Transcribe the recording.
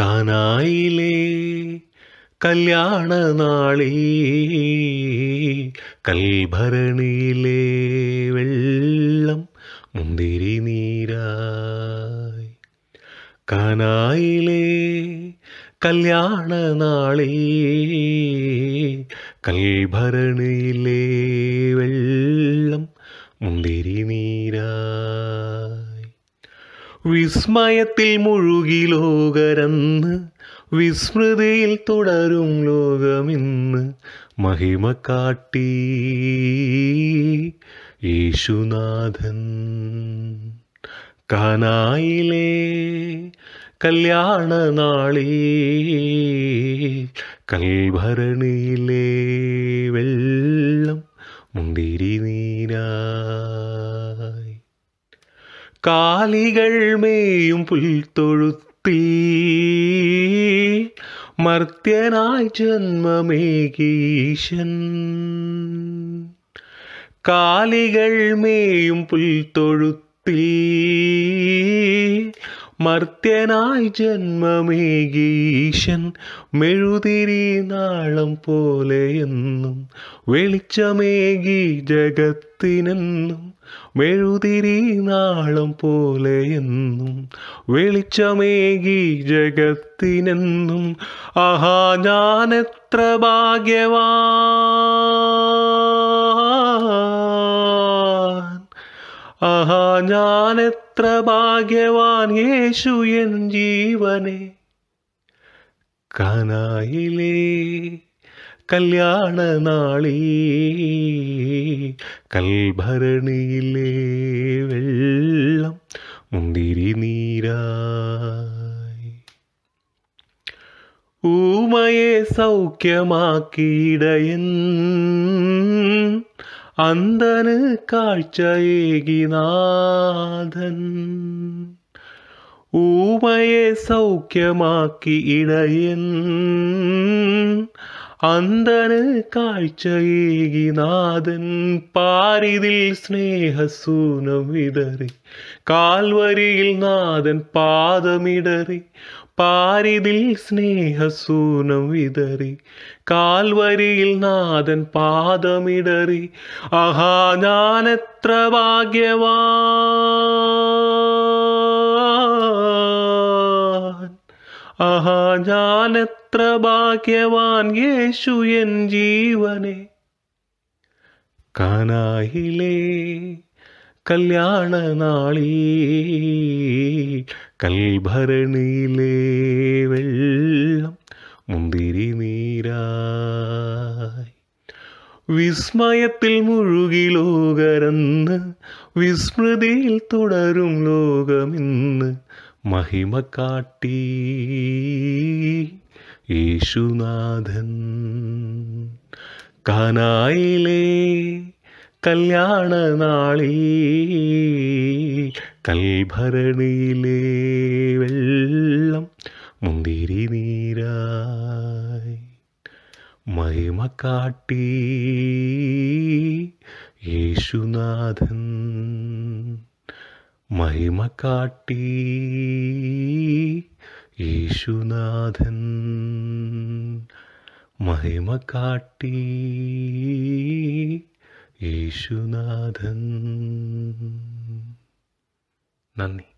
കാനായിലേ കല്യാണ നാളീ കൽഭരണിയിലെ വെള്ളം മുന്തിരി നീരായി കാനായിലെ കല്യാണ നാളീ കൽഭരണിയിലെ വെള്ളം മുന്തിരി നീരായി വിസ്മയത്തിൽ മുഴുകി ലോകരന്ന് വിസ്മൃതിയിൽ തുടരും ലോകമിന്ന് മഹിമ കാട്ടി യേശുനാഥൻ കാനായിലെ കല്യാണനാളി കൽഭരണിയിലെ വെള്ളം മുന്തിരി നീരാ കാലികൾ മേയും പുൽത്തൊഴുത്തി മർത്യനായി ജന്മമേകീശൻ കാലികൾ മേയും പുൽത്തൊഴുത്തി മർത്യനായി ജന്മമേകീശൻ മെഴുതിരി നാളം പോലെയെന്നും വെളിച്ചമേകി ജഗത്തിനെന്നും മെഴുതിരി നാളം പോലെയെന്നും വെളിച്ചമേകി ജഗത്തിനെന്നും ആഹാ ഞാനെത്ര ഭാഗ്യവാ ആഹാ ഞാൻ എത്ര ഭാഗ്യവാൻ യേശു എൻ ജീവനെ കാനായിലേ കല്യാണ നാളി കൽഭരണിയിലെ വെള്ളം മുന്തിരി നീരായി ഊമയെ സൗഖ്യമാക്കിയിടയൻ അന്തന് കാഴ്ച ഏകിനാഥൻ ഊമയെ സൗഖ്യമാക്കി ഇടയൻ അന്തന് കാഴ്ചയേകി നാഥൻ പാരിതിൽ സ്നേഹസൂനം വിതറി കാൽവരിയിൽ നാഥൻ പാദമിടറി പാരിതിൽ സ്നേഹസൂനം വിതറി കാൽവരിയിൽ നാഥൻ പാദമിടറി ആഹാ ഞാനെത്ര ഭാഗ്യവാ ആഹാ ഞാൻ എത്ര ഭാഗ്യവാൻ യേശു എൻ ജീവനെ കാനായിലേ കല്യാണ നാളിൽ കൽഭരണിയിലെ വെള്ളം മുന്തിരി നീരായി വിസ്മയത്തിൽ മുഴുകി ലോകരന്ന് വിസ്മൃതിയിൽ തുടരും ലോകമിന്ന് മഹിമ കാട്ടി യേശുനാഥൻ കാനായിലേ കല്യാണനാളി നാളീ കൽഭരണിയിലെ വെള്ളം മുന്തിരി നീരായി മഹിമ കാട്ടി യേശുനാഥൻ മഹിമ കാട്ടി യേശുനാഥൻ മഹിമ കാട്ടി യേശുനാഥൻ നന്ദി